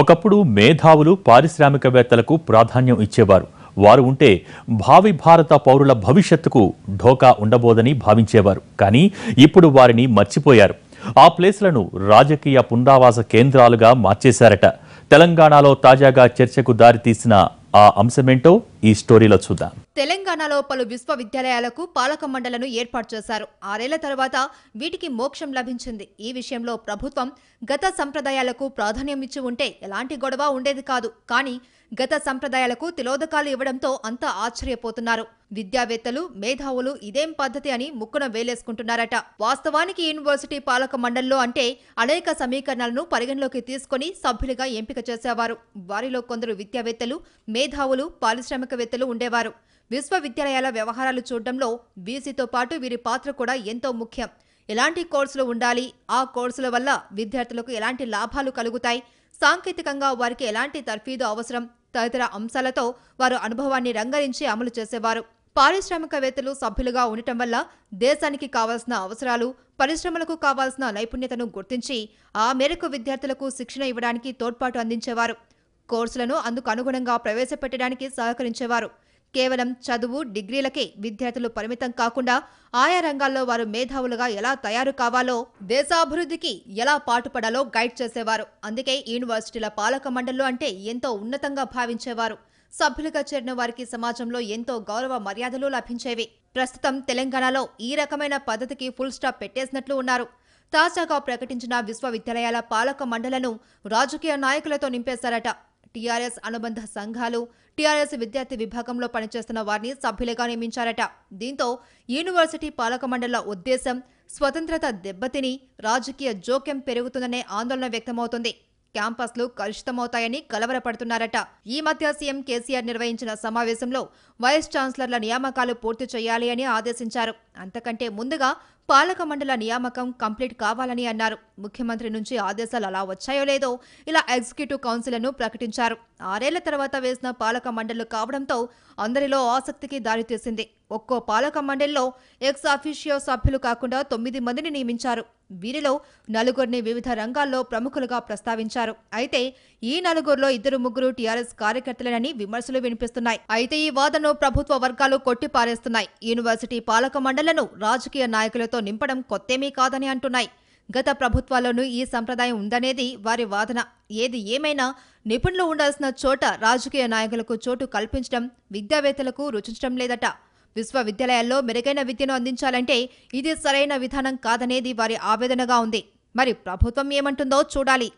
ఒకప్పుడు మేధావులు పారిశ్రామికవేత్తలకు ప్రాధాన్యం ఇచ్చేవారు వారు ఉంటే భావి భారత పౌరుల భవిష్యత్తుకు ఢోకా ఉండబోదని భావించేవారు కానీ ఇప్పుడు వారిని మర్చిపోయారు ఆ ప్లేసులను రాజకీయ పునరావాస కేంద్రాలుగా మార్చేశారట తెలంగాణలో తాజాగా చర్చకు దారితీసిన ఆ అంశమేంటో ఈ స్టోరీలో చూద్దాం తెలంగాణలో పలు విశ్వవిద్యాలయాలకు పాలక మండలను ఏర్పాటు చేశారు ఆరేళ్ల తర్వాత వీటికి మోక్షం లభించింది ఈ విషయంలో ప్రభుత్వం గత సంప్రదాయాలకు ప్రాధాన్యం ఇచ్చి ఉంటే ఎలాంటి గొడవ ఉండేది కాదు కానీ గత సంప్రదాయాలకు తిలోదకాలు ఇవ్వడంతో అంతా ఆశ్చర్యపోతున్నారు విద్యావేత్తలు మేధావులు ఇదేం పద్ధతి అని ముక్కున వేలేసుకుంటున్నారట వాస్తవానికి యూనివర్సిటీ పాలక మండల్లో అంటే అనేక సమీకరణలను పరిగణలోకి తీసుకుని సభ్యులుగా ఎంపిక చేసేవారు వారిలో కొందరు విద్యావేత్తలు మేధావులు పారిశ్రామిక శాస్త్రవేత్తలు ఉండేవారు విశ్వవిద్యాలయాల వ్యవహారాలు చూడడంలో బీసీతో పాటు వీరి పాత్ర కూడా ఎంతో ముఖ్యం ఎలాంటి కోర్సులు ఉండాలి ఆ కోర్సుల వల్ల విద్యార్థులకు ఎలాంటి లాభాలు కలుగుతాయి సాంకేతికంగా వారికి ఎలాంటి తర్ఫీదు అవసరం తదితర అంశాలతో వారు అనుభవాన్ని రంగరించి అమలు చేసేవారు పారిశ్రామికవేత్తలు సభ్యులుగా ఉండటం వల్ల దేశానికి కావాల్సిన అవసరాలు పరిశ్రమలకు కావాల్సిన నైపుణ్యతను గుర్తించి ఆ మేరకు విద్యార్థులకు శిక్షణ ఇవ్వడానికి తోడ్పాటు అందించేవారు కోర్సులను అందుకు అనుగుణంగా ప్రవేశపెట్టడానికి సహకరించేవారు కేవలం చదువు డిగ్రీలకే విద్యార్థులు పరిమితం కాకుండా ఆయా రంగాల్లో వారు మేధావులుగా ఎలా తయారు కావాలో దేశాభివృద్ధికి ఎలా పాటుపడాలో గైడ్ చేసేవారు అందుకే యూనివర్సిటీల పాలక మండళ్ళు అంటే ఎంతో ఉన్నతంగా భావించేవారు సభ్యులుగా చేరిన వారికి సమాజంలో ఎంతో గౌరవ మర్యాదలు లభించేవి ప్రస్తుతం తెలంగాణలో ఈ రకమైన పద్ధతికి ఫుల్ స్టాప్ పెట్టేసినట్లు ఉన్నారు తాజాగా ప్రకటించిన విశ్వవిద్యాలయాల పాలక మండలను రాజకీయ నాయకులతో నింపేశారట టీఆర్ఎస్ అనుబంధ సంఘాలు టీఆర్ఎస్ విద్యార్థి విభాగంలో పనిచేస్తున్న వారిని సభ్యులుగా నియమించారట దీంతో యూనివర్సిటీ పాలక మండళ్ల ఉద్దేశం స్వతంత్రత దెబ్బతిని రాజకీయ జోక్యం పెరుగుతుందనే ఆందోళన వ్యక్తమవుతుంది క్యాంపస్లు కలుషితమవుతాయని కలవరపడుతున్నారట ఈ మధ్య సీఎం కేసీఆర్ నిర్వహించిన సమావేశంలో వైస్ ఛాన్సలర్ల నియామకాలు పూర్తి చేయాలి అని ఆదేశించారు అంతకంటే ముందుగా పాలక మండల నియామకం కంప్లీట్ కావాలని అన్నారు ముఖ్యమంత్రి నుంచి ఆదేశాలు అలా వచ్చాయో లేదో ఇలా ఎగ్జిక్యూటివ్ కౌన్సిల్ను ప్రకటించారు ఆరేళ్ల తర్వాత వేసిన పాలక మండళ్లు కావడంతో అందరిలో ఆసక్తికి దారితీసింది ఒక్కో పాలక మండలిలో ఎక్స్ అఫీషియో సభ్యులు కాకుండా తొమ్మిది మందిని నియమించారు వీరిలో నలుగురిని వివిధ రంగాల్లో ప్రముఖులుగా ప్రస్తావించారు అయితే ఈ నలుగురిలో ఇద్దరు ముగ్గురు టీఆర్ఎస్ కార్యకర్తలేనని విమర్శలు వినిపిస్తున్నాయి అయితే ఈ వాదనను ప్రభుత్వ వర్గాలు కొట్టిపారేస్తున్నాయి యూనివర్సిటీ పాలక మండళ్లను రాజకీయ నాయకులతో నింపడం కొత్తేమీ కాదని అంటున్నాయి గత ప్రభుత్వాల్లోనూ ఈ సంప్రదాయం ఉందనేది వారి వాదన ఏది ఏమైనా నిపుణులు ఉండాల్సిన చోట రాజకీయ నాయకులకు చోటు కల్పించడం విద్యావేత్తలకు రుచించడం లేదట విశ్వవిద్యాలయాల్లో మెరుగైన విద్యను అందించాలంటే ఇది సరైన విధానం కాదనేది వారి ఆవేదనగా ఉంది మరి ప్రభుత్వం ఏమంటుందో చూడాలి